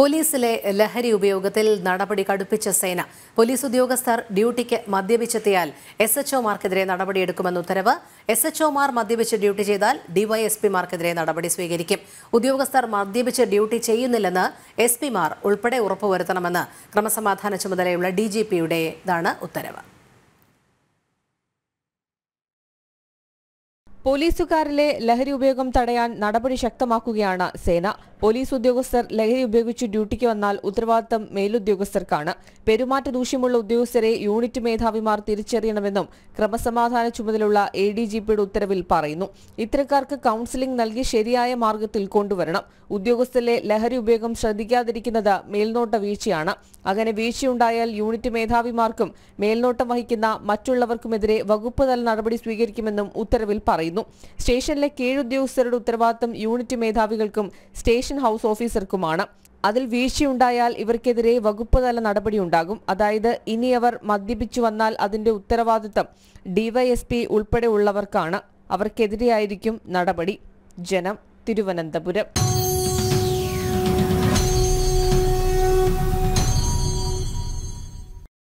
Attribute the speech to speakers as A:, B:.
A: പോലീസിലെ ലഹരി ഉപയോഗത്തിൽ നടപടി കടുപ്പിച്ച സേന പോലീസ് ഉദ്യോഗസ്ഥർ ഡ്യൂട്ടിക്ക് മദ്യപിച്ചെത്തിയാൽ എസ് ഒമാർക്കെതിരെ നടപടിയെടുക്കുമെന്ന് ഉത്തരവ് എസ് ഒമാർ മദ്യപിച്ച് ഡ്യൂട്ടി ചെയ്താൽ ഡിവൈഎസ്പിമാർക്കെതിരെ നടപടി സ്വീകരിക്കും ഉദ്യോഗസ്ഥർ മദ്യപിച്ച് ഡ്യൂട്ടി ചെയ്യുന്നില്ലെന്ന് എസ് പിമാർ ഉൾപ്പെടെ ഉറപ്പുവരുത്തണമെന്ന് ക്രമസമാധാന ചുമതലയുള്ള ഡി ജി പിയുടേതാണ് ഉത്തരവ്
B: പോലീസുകാരിലെ ലഹരി ഉപയോഗം തടയാൻ നടപടി ശക്തമാക്കുകയാണ് സേന പോലീസ് ഉദ്യോഗസ്ഥർ ലഹരി ഉപയോഗിച്ച് ഡ്യൂട്ടിക്ക് വന്നാൽ ഉത്തരവാദിത്തം മേലുദ്യോഗസ്ഥർക്കാണ് പെരുമാറ്റ ദൂഷ്യമുള്ള ഉദ്യോഗസ്ഥരെ യൂണിറ്റ് മേധാവിമാർ തിരിച്ചറിയണമെന്നും ക്രമസമാധാന ചുമതലയുള്ള എ ഡി ജി പിയുടെ ഉത്തരവിൽ പറയുന്നു ഇത്തരക്കാർക്ക് കൌൺസിലിംഗ് നൽകി ശരിയായ മാർഗത്തിൽ കൊണ്ടുവരണം ഉദ്യോഗസ്ഥരിലെ ലഹരി ഉപയോഗം ശ്രദ്ധിക്കാതിരിക്കുന്നത് മേൽനോട്ട വീഴ്ചയാണ് അങ്ങനെ വീഴ്ചയുണ്ടായാൽ യൂണിറ്റ് മേധാവിമാർക്കും മേൽനോട്ടം വഹിക്കുന്ന മറ്റുള്ളവർക്കുമെതിരെ വകുപ്പ് തല നടപടി സ്വീകരിക്കുമെന്നും ഉത്തരവിൽ പറയുന്നു പറയുന്നു സ്റ്റേഷനിലെ കീഴുദ്യോഗസ്ഥരുടെ ഉത്തരവാദിത്തം യൂണിറ്റ് മേധാവികൾക്കും സ്റ്റേഷൻ ഹൌസ് ഓഫീസർക്കുമാണ് അതിൽ വീഴ്ചയുണ്ടായാൽ ഇവർക്കെതിരെ വകുപ്പ് തല നടപടിയുണ്ടാകും അതായത് ഇനി അവർ മദ്യപിച്ചു വന്നാൽ അതിന്റെ ഉത്തരവാദിത്തം ഡിവൈഎസ്പി ഉൾപ്പെടെയുള്ളവർക്കാണ് അവർക്കെതിരെയായിരിക്കും നടപടി ജനം തിരുവനന്തപുരം